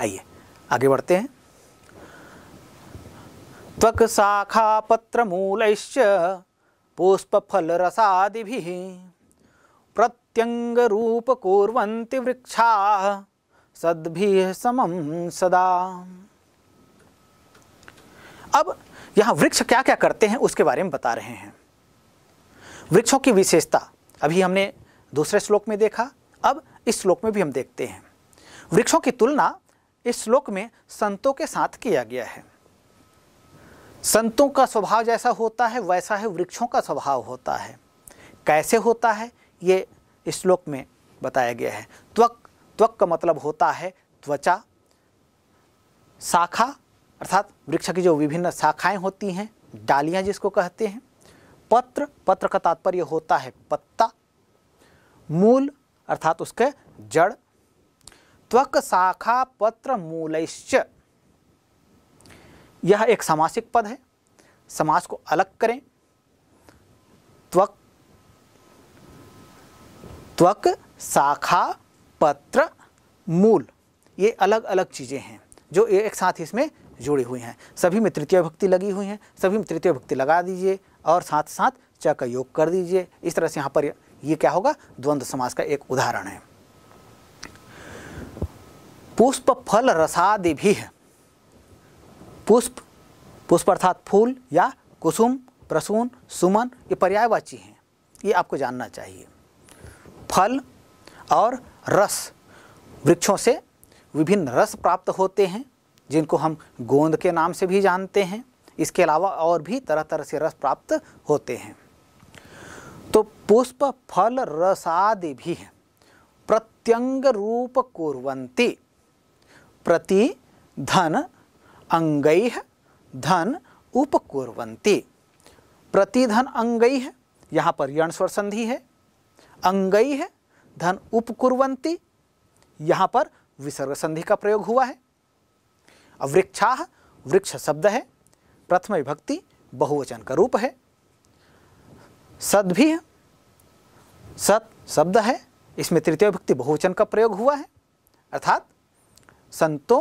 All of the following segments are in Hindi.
आइए आगे बढ़ते हैं त्वक शाखा पत्र मूल फल रसादि प्रत्यंग रूप कुर्वन्ति वृक्षा सद्भि समम सदा अब यहां वृक्ष क्या क्या करते हैं उसके बारे में बता रहे हैं वृक्षों की विशेषता अभी हमने दूसरे श्लोक में देखा अब इस श्लोक में भी हम देखते हैं वृक्षों की तुलना इस श्लोक में संतों के साथ किया गया है संतों का स्वभाव जैसा होता है वैसा है वृक्षों का स्वभाव होता है कैसे होता है ये श्लोक में बताया गया है त्वक त्वक का मतलब होता है त्वचा शाखा अर्थात वृक्ष की जो विभिन्न शाखाएं होती हैं डालियां जिसको कहते हैं पत्र पत्र का तात्पर्य होता है पत्ता मूल अर्थात उसके जड़ त्वक शाखा पत्र मूलश्च यह एक समासिक पद है समास को अलग करें त्वक त्वक शाखा पत्र मूल ये अलग अलग चीज़ें हैं जो एक साथ इसमें जुड़ी हुई हैं सभी में तृतीय भक्ति लगी हुई हैं सभी में तृतीय भक्ति लगा दीजिए और साथ साथ च का योग कर दीजिए इस तरह से यहाँ पर ये क्या होगा द्वंद्व समास का एक उदाहरण है पुष्प फल रसादि भी है पुष्प पुष्प अर्थात फूल या कुसुम प्रसून सुमन ये पर्यायवाची हैं ये आपको जानना चाहिए फल और रस वृक्षों से विभिन्न रस प्राप्त होते हैं जिनको हम गोंद के नाम से भी जानते हैं इसके अलावा और भी तरह तरह से रस प्राप्त होते हैं तो पुष्प फल रसादि भी हैं प्रत्यंग रूप कुरवंती प्रति धन अंगै धन उपकुर्वन्ति प्रतिधन अंग है यहाँ पर यण स्वर संधि है अंग है धन उपकुर्वंती यहाँ पर विसर्ग संधि का प्रयोग हुआ है वृक्षा वृक्ष शब्द है प्रथम विभक्ति बहुवचन का रूप है सद भी है सत शब्द है इसमें तृतीय विभक्ति बहुवचन का प्रयोग हुआ है अर्थात संतों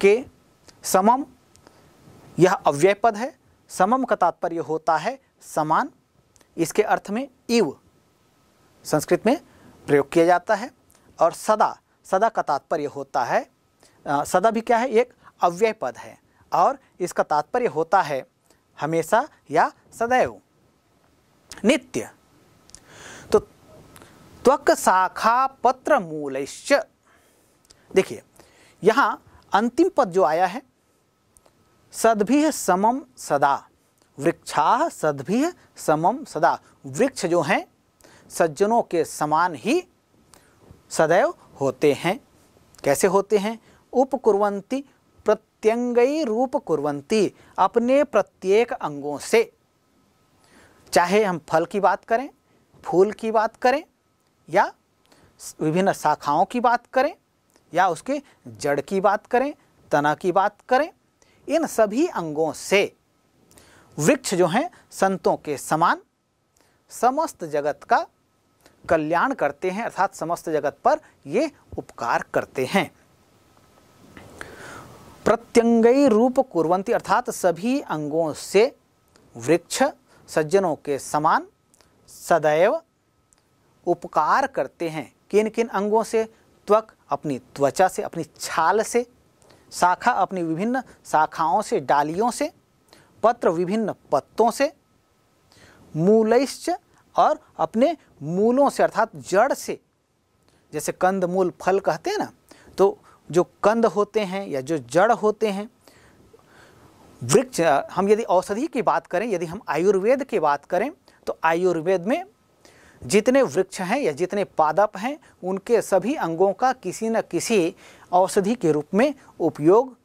के समम यह अव्यय पद है समम का तात्पर्य होता है समान इसके अर्थ में इव संस्कृत में प्रयोग किया जाता है और सदा सदा का तात्पर्य होता है आ, सदा भी क्या है एक अव्यय पद है और इसका तात्पर्य होता है हमेशा या सदैव नित्य तो त्वक शाखा पत्र मूलश्च देखिए यहाँ अंतिम पद जो आया है सदभी समम सदा वृक्षा सदभी समम सदा वृक्ष जो हैं सज्जनों के समान ही सदैव होते हैं कैसे होते हैं उपकुरवंती प्रत्यंगई रूप कुरवंती अपने प्रत्येक अंगों से चाहे हम फल की बात करें फूल की बात करें या विभिन्न शाखाओं की बात करें या उसके जड़ की बात करें तना की बात करें इन सभी अंगों से वृक्ष जो हैं संतों के समान समस्त जगत का कल्याण करते हैं अर्थात समस्त जगत पर ये उपकार करते हैं प्रत्यंगई रूप कुरवंती अर्थात सभी अंगों से वृक्ष सज्जनों के समान सदैव उपकार करते हैं किन किन अंगों से त्वक अपनी त्वचा से अपनी छाल से शाखा अपनी विभिन्न शाखाओं से डालियों से पत्र विभिन्न पत्तों से मूलश्च और अपने मूलों से अर्थात जड़ से जैसे कंद मूल फल कहते हैं ना तो जो कंद होते हैं या जो जड़ होते हैं वृक्ष हम यदि औषधि की बात करें यदि हम आयुर्वेद की बात करें तो आयुर्वेद में जितने वृक्ष हैं या जितने पादप हैं उनके सभी अंगों का किसी न किसी औषधि के रूप में उपयोग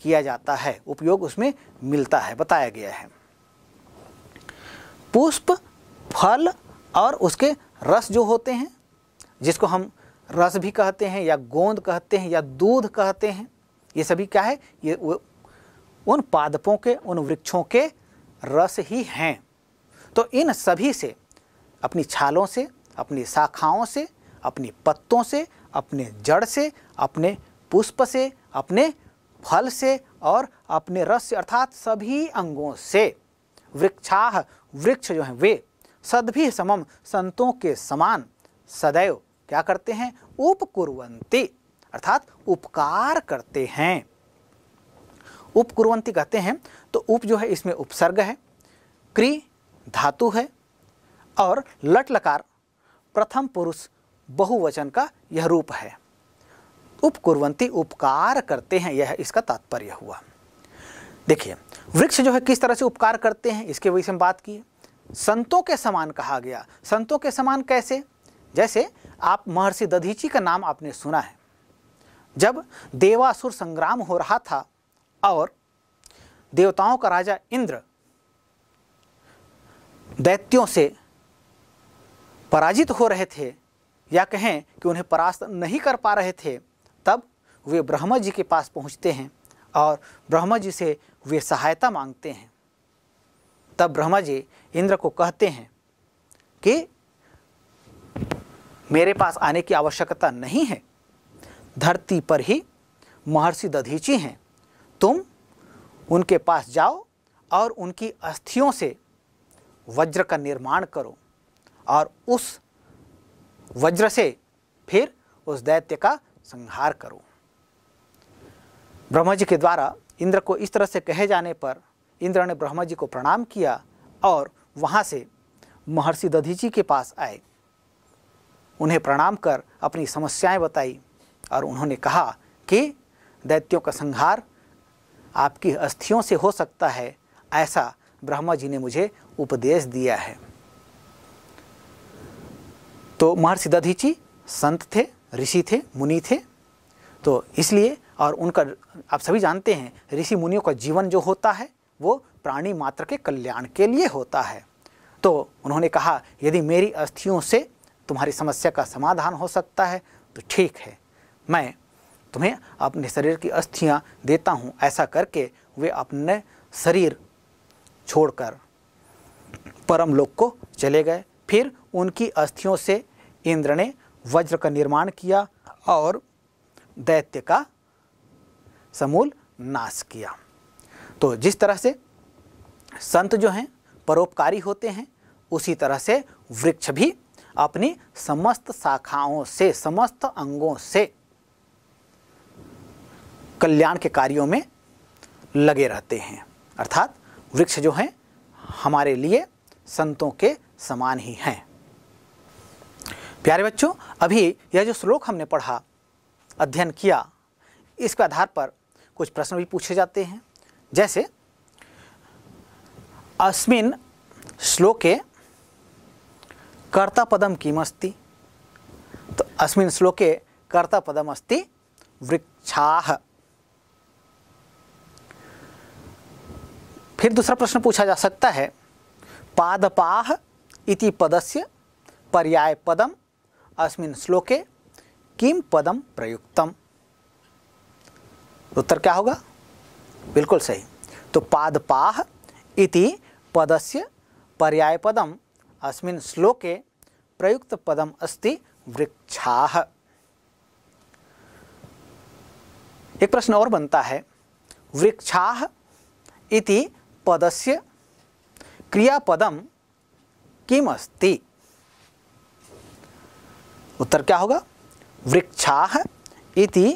किया जाता है उपयोग उसमें मिलता है बताया गया है पुष्प फल और उसके रस जो होते हैं जिसको हम रस भी कहते हैं या गोंद कहते हैं या दूध कहते हैं ये सभी क्या है ये उन पादपों के उन वृक्षों के रस ही हैं तो इन सभी से अपनी छालों से अपनी शाखाओं से अपनी पत्तों से अपने जड़ से अपने पुष्प से अपने फल से और अपने रस से अर्थात सभी अंगों से वृक्षाह वृक्ष जो हैं वे सदभी समम संतों के समान सदैव क्या करते हैं उपकुरवंती अर्थात उपकार करते हैं उपकुरवंती कहते हैं तो उप जो है इसमें उपसर्ग है क्री धातु है और लट लकार प्रथम पुरुष बहुवचन का यह रूप है उपकुरवंती उपकार करते हैं यह इसका तात्पर्य हुआ देखिए वृक्ष जो है किस तरह से उपकार करते हैं इसके वजह से बात की संतों के समान कहा गया संतों के समान कैसे जैसे आप महर्षि दधीची का नाम आपने सुना है जब देवासुर संग्राम हो रहा था और देवताओं का राजा इंद्र दैत्यों से पराजित हो रहे थे या कहें कि उन्हें परास्त नहीं कर पा रहे थे तब वे ब्रह्मा जी के पास पहुंचते हैं और ब्रह्मा जी से वे सहायता मांगते हैं तब ब्रह्मा जी इंद्र को कहते हैं कि मेरे पास आने की आवश्यकता नहीं है धरती पर ही महर्षि दधीची हैं तुम उनके पास जाओ और उनकी अस्थियों से वज्र का निर्माण करो और उस वज्र से फिर उस दैत्य का संहार करो ब्रह्मा जी के द्वारा इंद्र को इस तरह से कहे जाने पर इंद्र ने ब्रह्मा जी को प्रणाम किया और वहाँ से महर्षि जी के पास आए उन्हें प्रणाम कर अपनी समस्याएं बताई और उन्होंने कहा कि दैत्यों का संहार आपकी अस्थियों से हो सकता है ऐसा ब्रह्मा जी ने मुझे उपदेश दिया है तो महर्षि दधीची संत थे ऋषि थे मुनि थे तो इसलिए और उनका आप सभी जानते हैं ऋषि मुनियों का जीवन जो होता है वो प्राणी मात्र के कल्याण के लिए होता है तो उन्होंने कहा यदि मेरी अस्थियों से तुम्हारी समस्या का समाधान हो सकता है तो ठीक है मैं तुम्हें अपने शरीर की अस्थियाँ देता हूँ ऐसा करके वे अपने शरीर छोड़कर परम लोक को चले गए फिर उनकी अस्थियों से इंद्र ने वज्र का निर्माण किया और दैत्य का समूल नाश किया तो जिस तरह से संत जो हैं परोपकारी होते हैं उसी तरह से वृक्ष भी अपनी समस्त शाखाओं से समस्त अंगों से कल्याण के कार्यों में लगे रहते हैं अर्थात वृक्ष जो हैं हमारे लिए संतों के समान ही हैं प्यारे बच्चों अभी यह जो श्लोक हमने पढ़ा अध्ययन किया इसके आधार पर कुछ प्रश्न भी पूछे जाते हैं जैसे अस्मिन श्लोके कर्ता पदम किम अस्ति तो अस्मिन श्लोके कर्ता पदम अस्ति वृक्षा फिर दूसरा प्रश्न पूछा जा सकता है पादपाह इति पदस्य पर्याय पदम अस्मिन् श्लोके किम पदम प्रयुक्तम उत्तर क्या होगा बिल्कुल सही तो पादपाह इति पदस्य पर्याय पदम अस्मिन् श्लोके प्रयुक्त पदम अस्ति वृक्षा एक प्रश्न और बनता है वृक्षा इति पदस्य क्रियापदम किम अस्ति उत्तर क्या होगा वृक्षा इति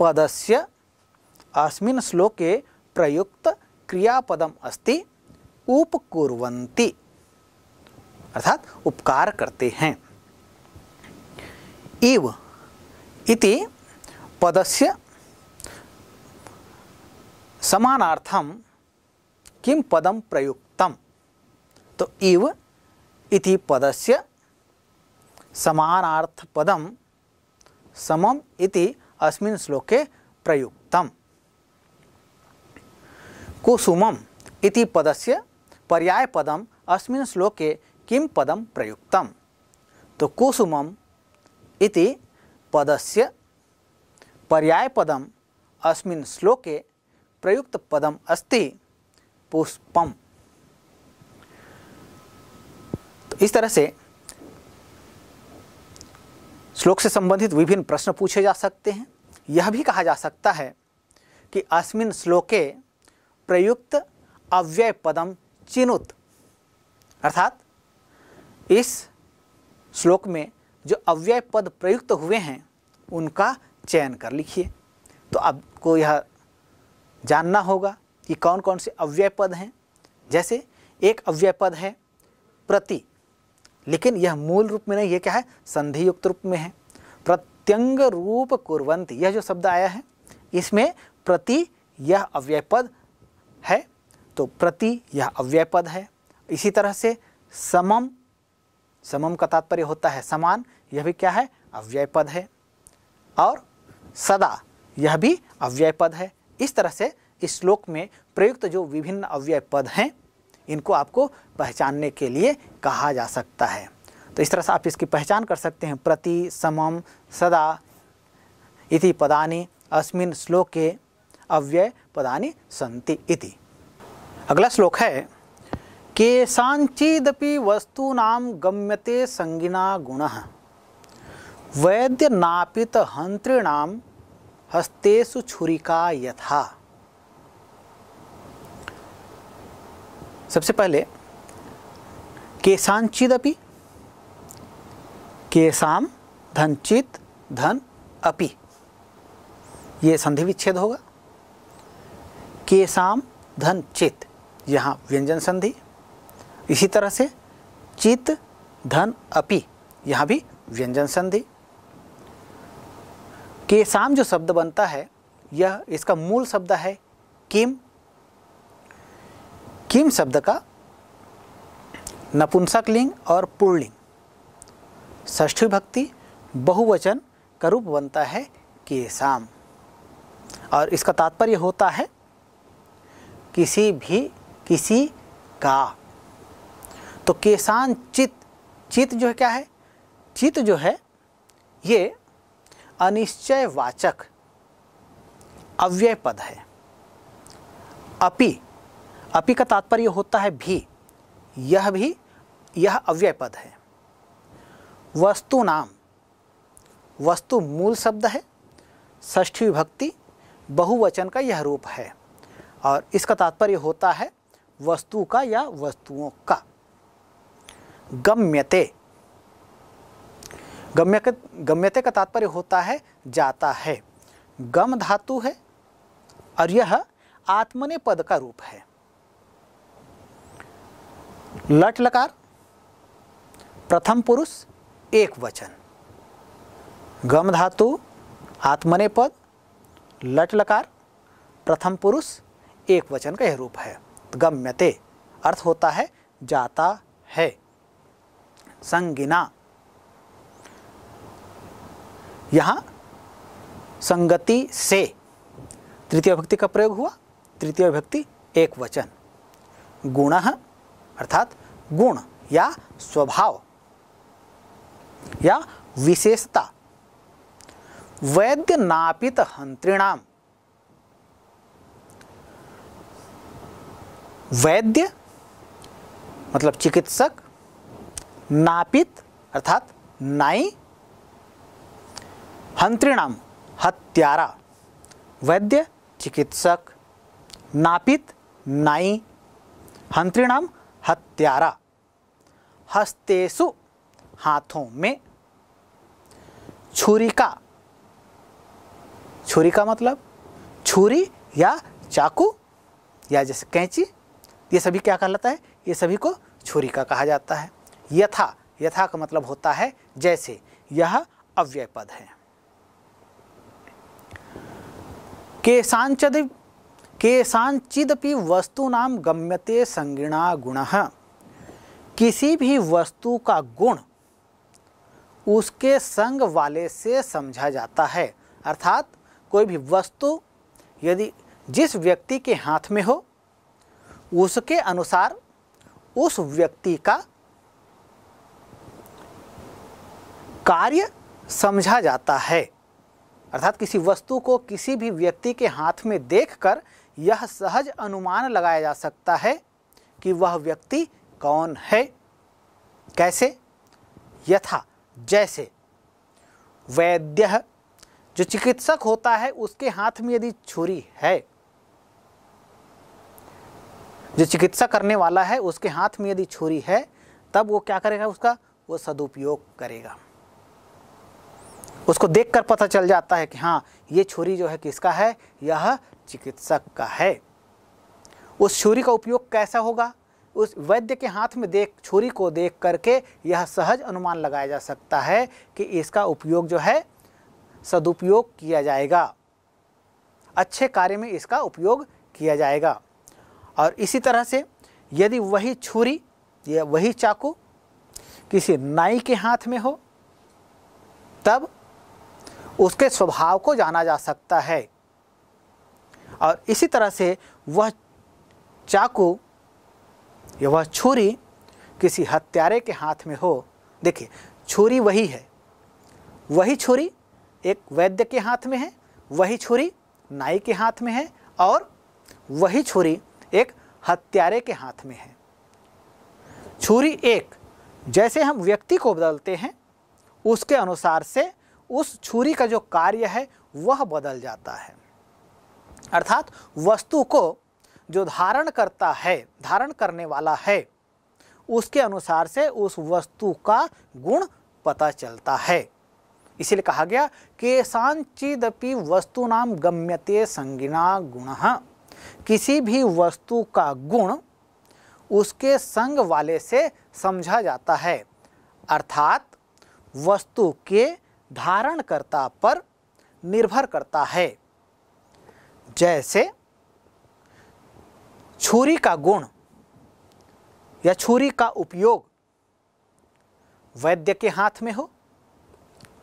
पदस्य अस्मिन् श्लोके प्रयुक्त क्रियापदम अस्ति उपकुर्वन्ति अर्थात उपकार करते हैं इव इति पदस्य समानार्थम किम पदम प्रयुक्तम तो इव इति पदस्य समानार्थपदं समम् इति अस्मिन् श्लोके प्रयुक्तम् कुसुमम् इति पदस्य पर्यायपदम् अस्मिन् श्लोके किं पदं प्रयुक्तं तो कुसुमम् इति पदस्य पर्यायपदम् अस्मिन् श्लोके प्रयुक्तपदम् अस्ति पुष्पम तो इस तरह से श्लोक से संबंधित विभिन्न प्रश्न पूछे जा सकते हैं यह भी कहा जा सकता है कि अस्मिन श्लोके प्रयुक्त अव्यय पदम चिनुत अर्थात इस श्लोक में जो अव्यय पद प्रयुक्त हुए हैं उनका चयन कर लिखिए तो आपको यह जानना होगा कि कौन कौन से अव्यय पद हैं जैसे एक अव्यय पद है प्रति लेकिन यह मूल रूप में नहीं यह क्या है संधि युक्त रूप में है प्रत्यंग रूप कुरवंत यह जो शब्द आया है इसमें प्रति यह अव्यय पद है तो प्रति यह अव्यय पद है इसी तरह से समम समम का तात्पर्य होता है समान यह भी क्या है अव्यय पद है और सदा यह भी अव्यय पद है इस तरह से इस श्लोक में प्रयुक्त जो विभिन्न अव्यय पद हैं इनको आपको पहचानने के लिए कहा जा सकता है तो इस तरह से आप इसकी पहचान कर सकते हैं प्रति समम सदा इति पदानि अस्मिन श्लोके अव्यय पदा संति इति अगला श्लोक है केशाचिदपि वस्तूना गम्यते संगिना गुण वैद्यनापित नापित हंत्रिणाम हस्तेषु छुरीका यथा सबसे पहले केसांचिद अपि केसाम धनचित धन अपि ये संधि विच्छेद होगा केसाम धन चित यहाँ व्यंजन संधि इसी तरह से चित धन अपि यहाँ भी व्यंजन संधि केसाम जो शब्द बनता है यह इसका मूल शब्द है किम किम शब्द का नपुंसक लिंग और पूर्णलिंग ष्ठी भक्ति बहुवचन का रूप बनता है केसाम और इसका तात्पर्य होता है किसी भी किसी का तो केसान चित चित जो है क्या है चित जो है ये अनिश्चय वाचक अव्यय पद है अपि अपी का तात्पर्य होता है भी यह भी यह अव्यय पद है वस्तु नाम वस्तु मूल शब्द है ष्ठी विभक्ति बहुवचन का यह रूप है और इसका तात्पर्य होता है वस्तु का या वस्तुओं का गम्यते गम्य गम्यते का तात्पर्य होता है जाता है गम धातु है और यह आत्मने पद का रूप है लट लकार प्रथम पुरुष एक वचन गम धातु आत्मने पद लट लकार प्रथम पुरुष एक वचन का यह रूप है गम्यते अर्थ होता है जाता है संगिना यहाँ संगति से तृतीय व्यक्ति का प्रयोग हुआ तृतीय व्यक्ति एक वचन गुण अर्थात गुण या स्वभाव या विशेषता वैद्य नापित हंत्रिणाम वैद्य मतलब चिकित्सक नापित अर्थात नाई हंत्रिणाम हत्यारा वैद्य चिकित्सक नापित नाई हंत्रिणाम हत्यारा हस्तेसु हाथों में छुरिका छुरी का मतलब छुरी या चाकू या जैसे कैंची ये सभी क्या कहलाता है ये सभी को छुरी का कहा जाता है यथा यथा का मतलब होता है जैसे यह अव्यय पद है केशांचदि वस्तु नाम गम्यते संगिणा गुण किसी भी वस्तु का गुण उसके संग वाले से समझा जाता है अर्थात कोई भी वस्तु यदि जिस व्यक्ति के हाथ में हो उसके अनुसार उस व्यक्ति का कार्य समझा जाता है अर्थात किसी वस्तु को किसी भी व्यक्ति के हाथ में देखकर यह सहज अनुमान लगाया जा सकता है कि वह व्यक्ति कौन है कैसे यथा जैसे वैद्य जो चिकित्सक होता है उसके हाथ में यदि छुरी है जो चिकित्सा करने वाला है उसके हाथ में यदि छुरी है तब वो क्या करेगा उसका वो सदुपयोग करेगा उसको देखकर पता चल जाता है कि हाँ ये छुरी जो है किसका है यह चिकित्सक का है उस छुरी का उपयोग कैसा होगा उस वैद्य के हाथ में देख छुरी को देख करके यह सहज अनुमान लगाया जा सकता है कि इसका उपयोग जो है सदुपयोग किया जाएगा अच्छे कार्य में इसका उपयोग किया जाएगा और इसी तरह से यदि वही छुरी या वही चाकू किसी नाई के हाथ में हो तब उसके स्वभाव को जाना जा सकता है और इसी तरह से वह चाकू या वह छुरी किसी हत्यारे के हाथ में हो देखिए छुरी वही है वही छुरी एक वैद्य के हाथ में है वही छुरी नाई के हाथ में है और वही छुरी एक हत्यारे के हाथ में है छुरी एक जैसे हम व्यक्ति को बदलते हैं उसके अनुसार से उस छुरी का जो कार्य है वह बदल जाता है अर्थात वस्तु को जो धारण करता है धारण करने वाला है उसके अनुसार से उस वस्तु का गुण पता चलता है इसीलिए कहा गया कि सांचिदपि नाम गम्यते संगिना गुण किसी भी वस्तु का गुण उसके संग वाले से समझा जाता है अर्थात वस्तु के धारणकर्ता पर निर्भर करता है जैसे छुरी का गुण या छुरी का उपयोग वैद्य के हाथ में हो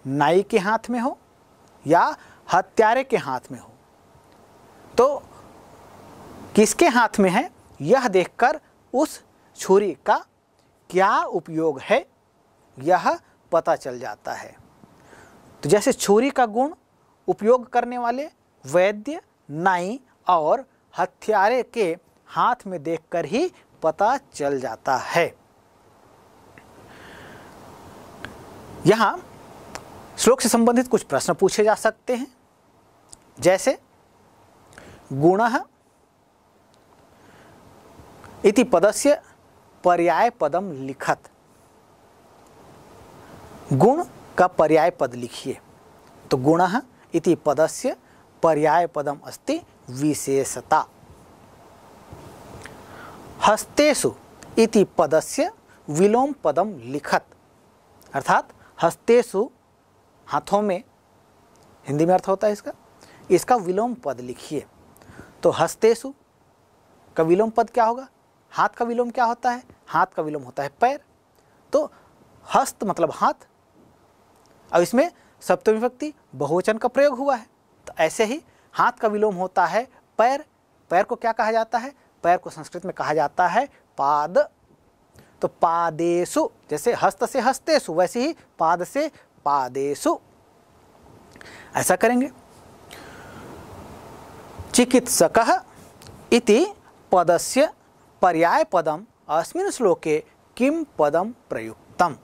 नाई के हाथ में हो या हत्यारे के हाथ में हो तो किसके हाथ में है यह देखकर उस छुरी का क्या उपयोग है यह पता चल जाता है तो जैसे छुरी का गुण उपयोग करने वाले वैद्य नाई और हथियारे के हाथ में देखकर ही पता चल जाता है यहाँ श्लोक से संबंधित कुछ प्रश्न पूछे जा सकते हैं जैसे गुण इति पदस्य पर्याय पदम लिखत गुण का पर्याय पद लिखिए तो गुण इति पदस्य पर्याय पदम अस्ति विशेषता हस्तेषु इति पदस्य विलोम पदम लिखत अर्थात हस्तेषु हाथों में हिंदी में अर्थ होता है इसका इसका विलोम पद लिखिए तो हस्तेषु का विलोम पद क्या होगा हाथ का विलोम क्या होता है हाथ का विलोम होता है पैर तो हस्त मतलब हाथ अब इसमें सप्तविभक्ति बहुवचन का प्रयोग हुआ है ऐसे ही हाथ का विलोम होता है पैर पैर को क्या कहा जाता है पैर को संस्कृत में कहा जाता है पाद तो पादेशु जैसे हस्त से हस्तेशु वैसे ही पाद से पादेशु ऐसा करेंगे चिकित्सक इति पदस्य पर्याय पदम अस्मिन श्लोके किम पदम प्रयुक्तम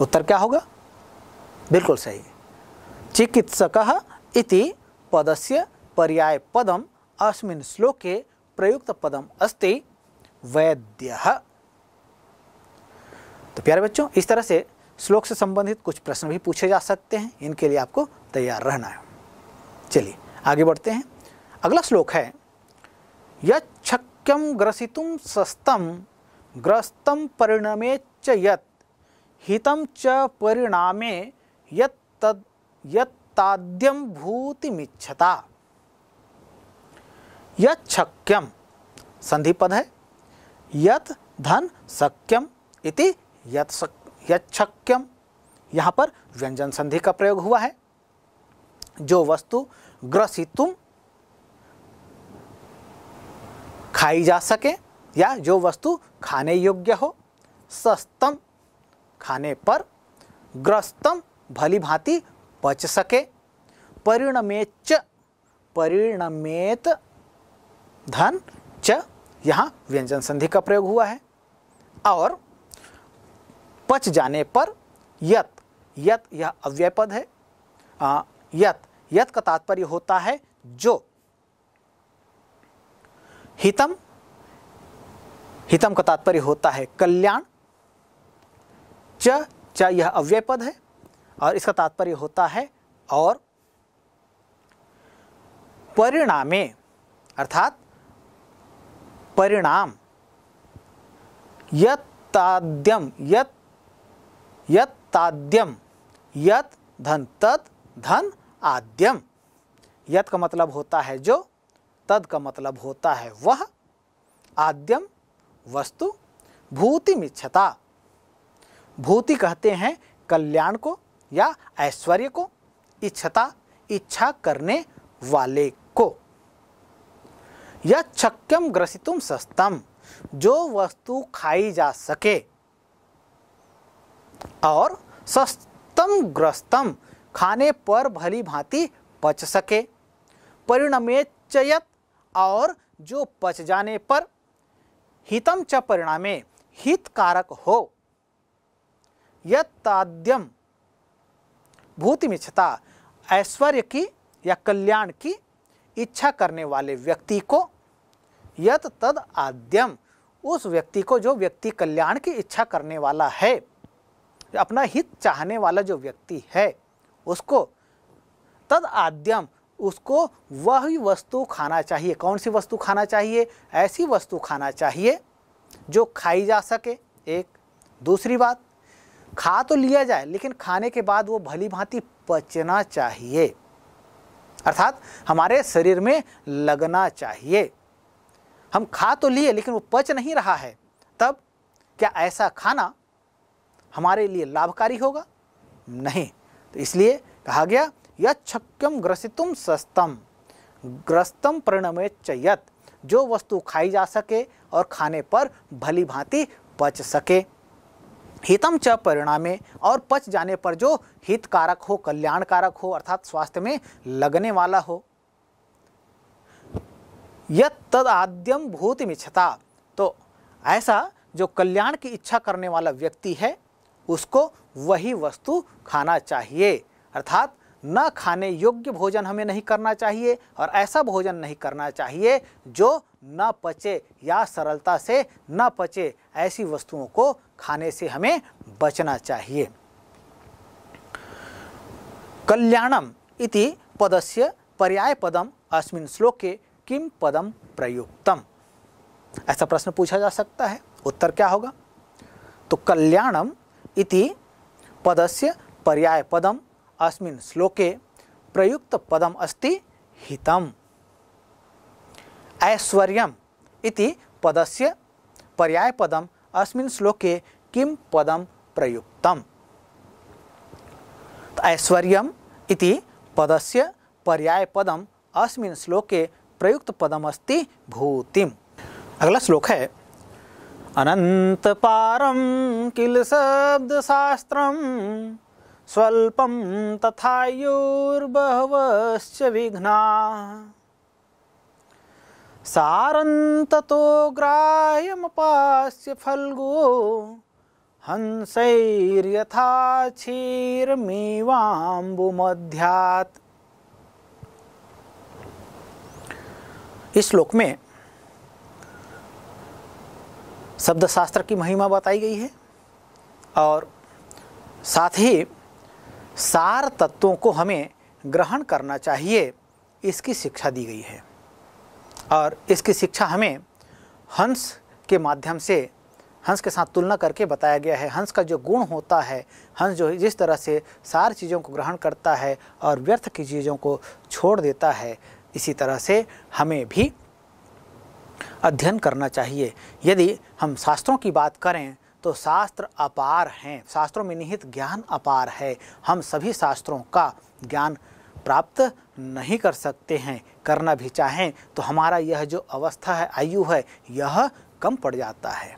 उत्तर क्या होगा बिल्कुल सही है पद से पर्याय पदम अस्मिन् श्लोके पदम अस्ति वैद्य तो प्यारे बच्चों इस तरह से श्लोक से संबंधित कुछ प्रश्न भी पूछे जा सकते हैं इनके लिए आपको तैयार रहना है चलिए आगे बढ़ते हैं अगला श्लोक है यक्यम ग्रसित सस्तम ग्रस्तम परिणमे च यत हितम च परिणामे यत तद यद्यम भूतिमिछता यक्यम संधिपद है यत धन सक्यम इति यक्यम यहाँ पर व्यंजन संधि का प्रयोग हुआ है जो वस्तु ग्रसितुम खाई जा सके या जो वस्तु खाने योग्य हो सस्तम खाने पर ग्रस्तम भली भांति पच सके परिणमेच परिणमेत धन च यहाँ व्यंजन संधि का प्रयोग हुआ है और पच जाने पर यत यत यह अव्यय पद है आ, यत यत का तात्पर्य होता है जो हितम हितम का तात्पर्य होता है कल्याण च च यह अव्यय पद है और इसका तात्पर्य होता है और परिणामे अर्थात परिणाम यद्यम यद्यम यत धन तत् धन आद्यम यत का मतलब होता है जो तद का मतलब होता है वह आद्यम वस्तु भूति मिच्छता भूति कहते हैं कल्याण को या ऐश्वर्य को इच्छता इच्छा करने वाले को या छक्यम ग्रसितुम सस्तम जो वस्तु खाई जा सके और सस्तम ग्रस्तम खाने पर भली भांति पच सके परिणमे चयत और जो पच जाने पर हितम च परिणामे हितकारक हो यद्यम भूतिमिच्छता ऐश्वर्य की या कल्याण की इच्छा करने वाले व्यक्ति को यत तद आद्यम उस व्यक्ति को जो व्यक्ति कल्याण की इच्छा करने वाला है अपना हित चाहने वाला जो व्यक्ति है उसको तद आद्यम उसको वही वस्तु खाना चाहिए कौन सी वस्तु खाना चाहिए ऐसी वस्तु खाना चाहिए जो खाई जा सके एक दूसरी बात खा तो लिया जाए लेकिन खाने के बाद वो भली भांति पचना चाहिए अर्थात हमारे शरीर में लगना चाहिए हम खा तो लिए लेकिन वो पच नहीं रहा है तब क्या ऐसा खाना हमारे लिए लाभकारी होगा नहीं तो इसलिए कहा गया यह छक्यम ग्रसितुम सस्तम ग्रस्तम परिणमे चयत जो वस्तु खाई जा सके और खाने पर भली भांति पच सके हितम च परिणामे और पच जाने पर जो हितकारक हो कल्याणकारक हो अर्थात स्वास्थ्य में लगने वाला हो यद तद आद्यम भूतिमिच्छता तो ऐसा जो कल्याण की इच्छा करने वाला व्यक्ति है उसको वही वस्तु खाना चाहिए अर्थात न खाने योग्य भोजन हमें नहीं करना चाहिए और ऐसा भोजन नहीं करना चाहिए जो न पचे या सरलता से न पचे ऐसी वस्तुओं को खाने से हमें बचना चाहिए कल्याणम इति पदस्य पर्याय पदम अस्मिन श्लोके किम पदम प्रयुक्तम ऐसा प्रश्न पूछा जा सकता है उत्तर क्या होगा तो कल्याणम इति पदस्य पर्याय पदम अस्मिन् श्लोके प्रयुक्त पदम अस्ति हितम् ऐश्वर्यम् इति पदस्य पर्यायपदम् अस्मिन् श्लोके किं पदं प्रयुक्तम् ऐश्वर्यम् इति पदस्य पर्यायपदम् अस्मिन् श्लोके प्रयुक्तपदमस्ति भूतिम् अगला श्लोक है अनंत पारम किल शब्द शास्त्रम स्वल्पं तथायुर्बहवश्च विघ्ना सारन्ततो ग्राह्यमपास्य फल्गो हंसैर्यथा क्षीरमेवाम्बुमध्यात् इस श्लोक में शब्द शास्त्र की महिमा बताई गई है और साथ ही सार तत्वों को हमें ग्रहण करना चाहिए इसकी शिक्षा दी गई है और इसकी शिक्षा हमें हंस के माध्यम से हंस के साथ तुलना करके बताया गया है हंस का जो गुण होता है हंस जो जिस तरह से सार चीज़ों को ग्रहण करता है और व्यर्थ की चीज़ों को छोड़ देता है इसी तरह से हमें भी अध्ययन करना चाहिए यदि हम शास्त्रों की बात करें तो शास्त्र अपार हैं शास्त्रों में निहित ज्ञान अपार है हम सभी शास्त्रों का ज्ञान प्राप्त नहीं कर सकते हैं करना भी चाहें तो हमारा यह जो अवस्था है आयु है यह कम पड़ जाता है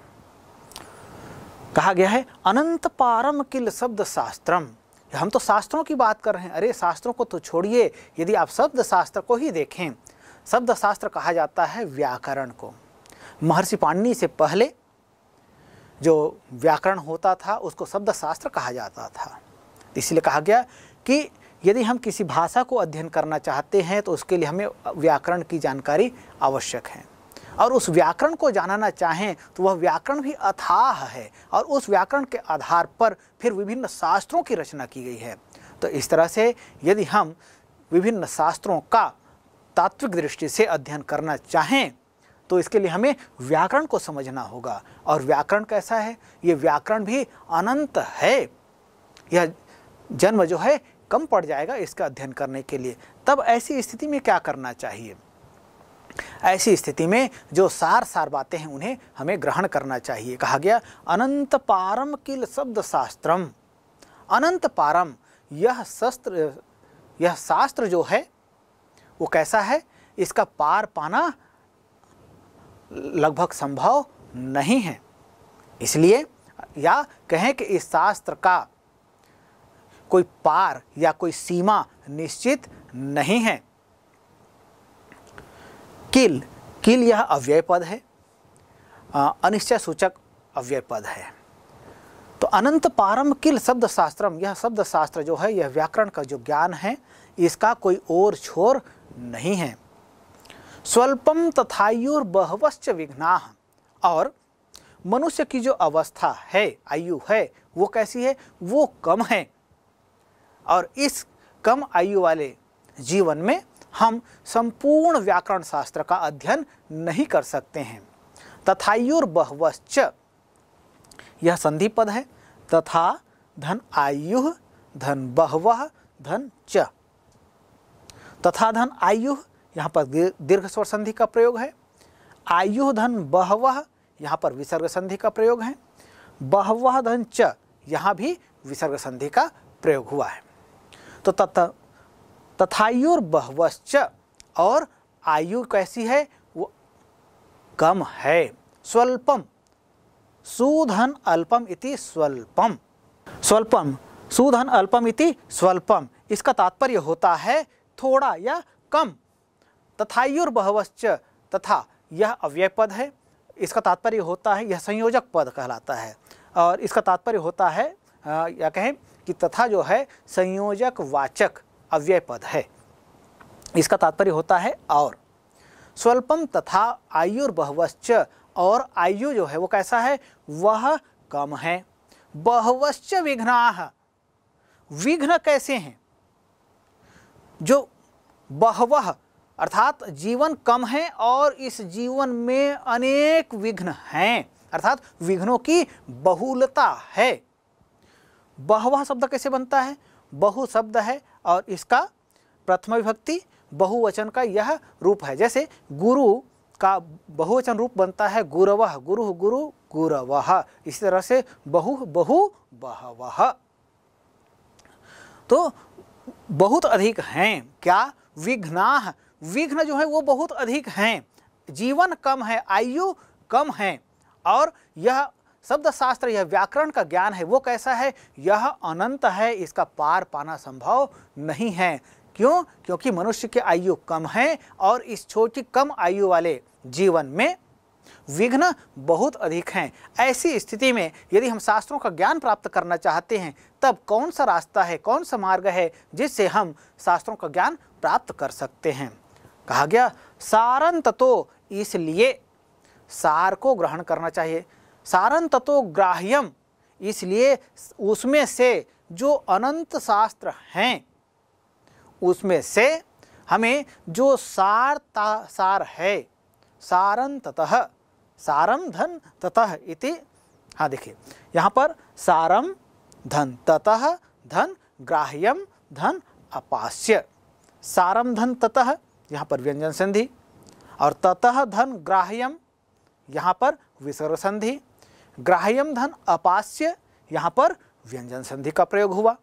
कहा गया है अनंत पारम किल शब्द शास्त्रम हम तो शास्त्रों की बात कर रहे हैं अरे शास्त्रों को तो छोड़िए यदि आप शब्द शास्त्र को ही देखें शब्द शास्त्र कहा जाता है व्याकरण को महर्षि पाणिनि से पहले जो व्याकरण होता था उसको शब्द शास्त्र कहा जाता था इसलिए कहा गया कि यदि हम किसी भाषा को अध्ययन करना चाहते हैं तो उसके लिए हमें व्याकरण की जानकारी आवश्यक है और उस व्याकरण को जानना चाहें तो वह व्याकरण भी अथाह है और उस व्याकरण के आधार पर फिर विभिन्न शास्त्रों की रचना की गई है तो इस तरह से यदि हम विभिन्न शास्त्रों का तात्विक दृष्टि से अध्ययन करना चाहें तो इसके लिए हमें व्याकरण को समझना होगा और व्याकरण कैसा है ये व्याकरण भी अनंत है यह जन्म जो है कम पड़ जाएगा इसका अध्ययन करने के लिए तब ऐसी स्थिति में क्या करना चाहिए ऐसी स्थिति में जो सार सार बातें हैं उन्हें हमें ग्रहण करना चाहिए कहा गया अनंत पारम किल शब्द शास्त्रम अनंत पारम यह शस्त्र यह शास्त्र जो है वो कैसा है इसका पार पाना लगभग संभव नहीं है इसलिए या कहें कि इस शास्त्र का कोई पार या कोई सीमा निश्चित नहीं है किल किल यह अव्यय पद है अनिश्चय सूचक अव्यय पद है तो अनंत पारम किल शब्द शास्त्रम यह शब्द शास्त्र जो है यह व्याकरण का जो ज्ञान है इसका कोई और छोर नहीं है स्वल्पम तथायुर बहवश्च विघ्ना और मनुष्य की जो अवस्था है आयु है वो कैसी है वो कम है और इस कम आयु वाले जीवन में हम संपूर्ण व्याकरण शास्त्र का अध्ययन नहीं कर सकते हैं तथायुर बहवश्च यह संधि पद है तथा धन आयु धन बहव धन च तथा धन आयु यहाँ पर दीर्घ स्वर संधि का प्रयोग है आयु धन बहवह यहाँ पर विसर्ग संधि का प्रयोग है बहवह धन च यहाँ भी विसर्ग संधि का प्रयोग हुआ है तो तथा तथायुर बहवश्च और आयु कैसी है वो कम है स्वल्पम सुधन अल्पम इति स्वल्पम स्वल्पम सुधन अल्पम इति स्वल्पम इसका तात्पर्य होता है थोड़ा या कम तथायुर्बहवश्च तथा यह अव्यय पद है इसका तात्पर्य होता है यह संयोजक पद कहलाता है और इसका तात्पर्य होता है या कहें कि तथा जो है संयोजक वाचक अव्यय पद है इसका तात्पर्य होता है और स्वल्पम तथा आयुर्बहवश्च और आयु जो है वो कैसा है वह कम है बहवश्च विघ्ना विघ्न कैसे हैं जो बहवह अर्थात जीवन कम है और इस जीवन में अनेक विघ्न हैं अर्थात विघ्नों की बहुलता है बहुवा शब्द कैसे बनता है बहु शब्द है और इसका प्रथम विभक्ति बहुवचन का यह रूप है जैसे गुरु का बहुवचन रूप बनता है गुरव गुरु गुरु गुरव इसी तरह से बहु बहु बहव तो बहुत अधिक हैं क्या विघ्ना विघ्न जो है वो बहुत अधिक हैं जीवन कम है आयु कम है और यह शब्द शास्त्र यह व्याकरण का ज्ञान है वो कैसा है यह अनंत है इसका पार पाना संभव नहीं है क्यों क्योंकि मनुष्य की आयु कम है और इस छोटी कम आयु वाले जीवन में विघ्न बहुत अधिक हैं ऐसी स्थिति में यदि हम शास्त्रों का ज्ञान प्राप्त करना चाहते हैं तब कौन सा रास्ता है कौन सा मार्ग है जिससे हम शास्त्रों का ज्ञान प्राप्त कर सकते हैं कहा गया सारन तत्व इसलिए सार को ग्रहण करना चाहिए सारन तत्व ग्राह्यम इसलिए उसमें से जो अनंत शास्त्र हैं उसमें से हमें जो सार सार है सारन ततः सारम धन ततः इति हाँ देखिए यहाँ पर सारम धन ततः धन ग्राह्यम धन अपास्य सारम धन ततः यहाँ पर व्यंजन संधि और ततः धन ग्राह्यम यहाँ पर विसर्ग संधि ग्राह्यम धन अपास्य यहाँ पर व्यंजन संधि का प्रयोग हुआ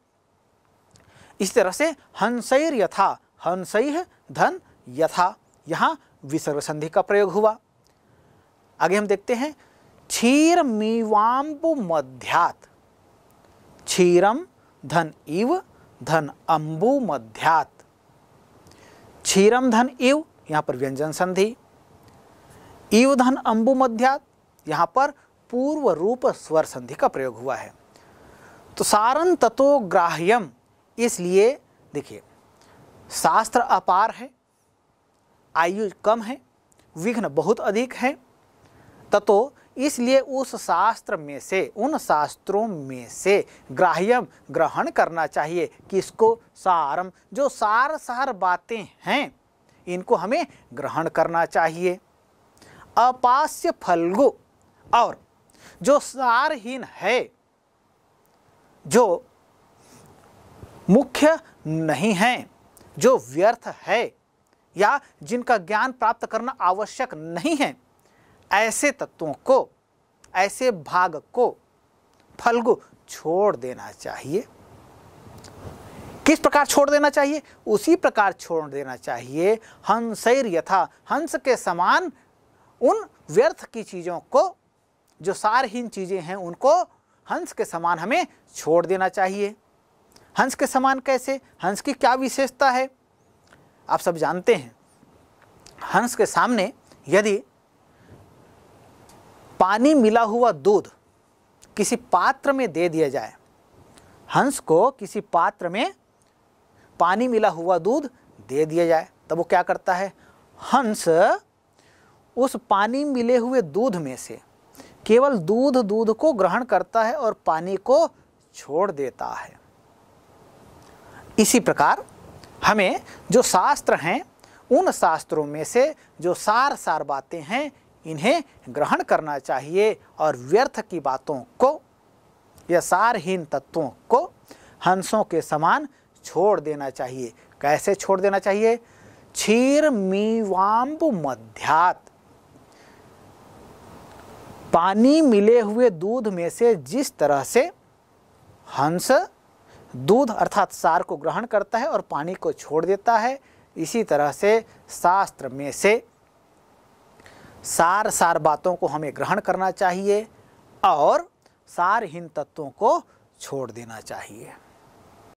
इस तरह से हंसैर यथा हंसै धन यथा यहाँ विसर्ग संधि का प्रयोग हुआ आगे हम देखते हैं क्षीर मीवाम्बु मध्यात क्षीरम धन इव धन अम्बु मध्यात क्षीरम धन इव यहाँ पर व्यंजन संधि इव धन अंबु मध्यात यहाँ पर पूर्व रूप स्वर संधि का प्रयोग हुआ है तो सारण ततो ग्राह्यम इसलिए देखिए शास्त्र अपार है आयु कम है विघ्न बहुत अधिक है ततो इसलिए उस शास्त्र में से उन शास्त्रों में से ग्राह्यम ग्रहण करना चाहिए किसको सारम जो सार सार बातें हैं इनको हमें ग्रहण करना चाहिए अपास्य फलगु और जो सारहीन है जो मुख्य नहीं है जो व्यर्थ है या जिनका ज्ञान प्राप्त करना आवश्यक नहीं है ऐसे तत्वों को ऐसे भाग को फलगु छोड़ देना चाहिए किस प्रकार छोड़ देना चाहिए उसी प्रकार छोड़ देना चाहिए हंसैर यथा हंस के समान उन व्यर्थ की चीज़ों को जो सारहीन चीज़ें हैं उनको हंस के समान हमें छोड़ देना चाहिए हंस के समान कैसे हंस की क्या विशेषता है आप सब जानते हैं हंस के सामने यदि पानी मिला हुआ दूध किसी पात्र में दे दिया जाए हंस को किसी पात्र में पानी मिला हुआ दूध दे दिया जाए तब वो क्या करता है हंस उस पानी मिले हुए दूध में से केवल दूध दूध को ग्रहण करता है और पानी को छोड़ देता है इसी प्रकार हमें जो शास्त्र हैं उन शास्त्रों में से जो सार सार बातें हैं इन्हें ग्रहण करना चाहिए और व्यर्थ की बातों को या सारहीन तत्वों को हंसों के समान छोड़ देना चाहिए कैसे छोड़ देना चाहिए क्षीर मीवाम्ब मध्यात पानी मिले हुए दूध में से जिस तरह से हंस दूध अर्थात सार को ग्रहण करता है और पानी को छोड़ देता है इसी तरह से शास्त्र में से सार सार बातों को हमें ग्रहण करना चाहिए और सारहीन तत्वों को छोड़ देना चाहिए